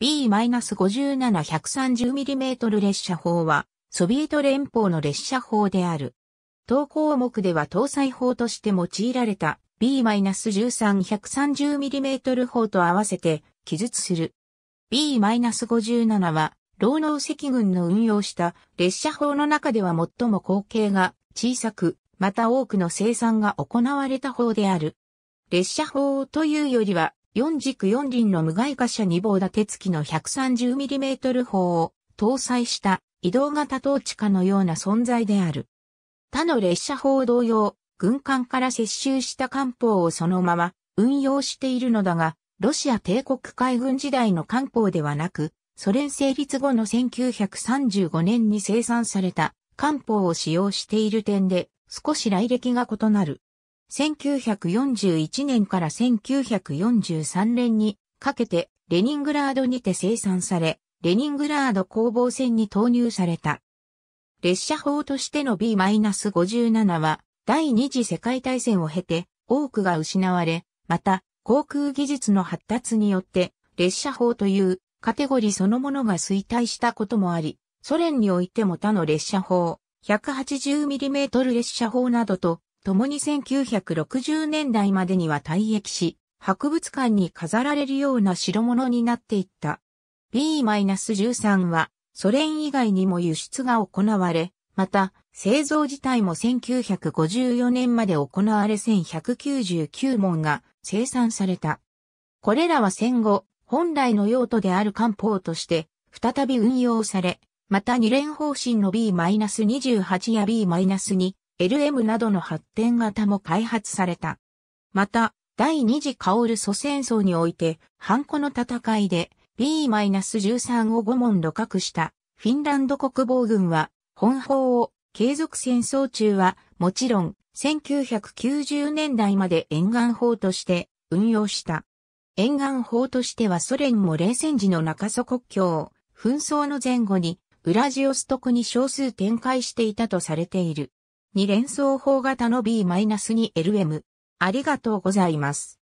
B-57130mm 列車砲は、ソビエト連邦の列車砲である。当項目では搭載砲として用いられた B-13130mm 砲と合わせて記述する。B-57 は、労能赤軍の運用した列車砲の中では最も口径が小さく、また多くの生産が行われた砲である。列車砲というよりは4軸4輪の無害貨車2棒立て付きの 130mm 砲を搭載した移動型統治下のような存在である。他の列車砲同様、軍艦から接収した艦砲をそのまま運用しているのだが、ロシア帝国海軍時代の艦砲ではなく、ソ連成立後の1935年に生産された艦砲を使用している点で少し来歴が異なる。1941年から1943年にかけてレニングラードにて生産され、レニングラード攻防戦に投入された。列車砲としての B-57 は第二次世界大戦を経て多くが失われ、また航空技術の発達によって列車砲というカテゴリーそのものが衰退したこともあり、ソ連においても他の列車砲、180mm 列車砲などと共に1960年代までには退役し、博物館に飾られるような代物になっていった。B-13 は、ソ連以外にも輸出が行われ、また、製造自体も1954年まで行われ1199門が生産された。これらは戦後、本来の用途である漢方として、再び運用され、また二連方針の B-28 や B-2、LM などの発展型も開発された。また、第二次カオルソ戦争において、ハンコの戦いで B-13 を5問路獲したフィンランド国防軍は、本法を継続戦争中は、もちろん、1990年代まで沿岸法として運用した。沿岸法としてはソ連も冷戦時の中祖国境、紛争の前後に、ウラジオストクに少数展開していたとされている。2連想法型の B-2LM。ありがとうございます。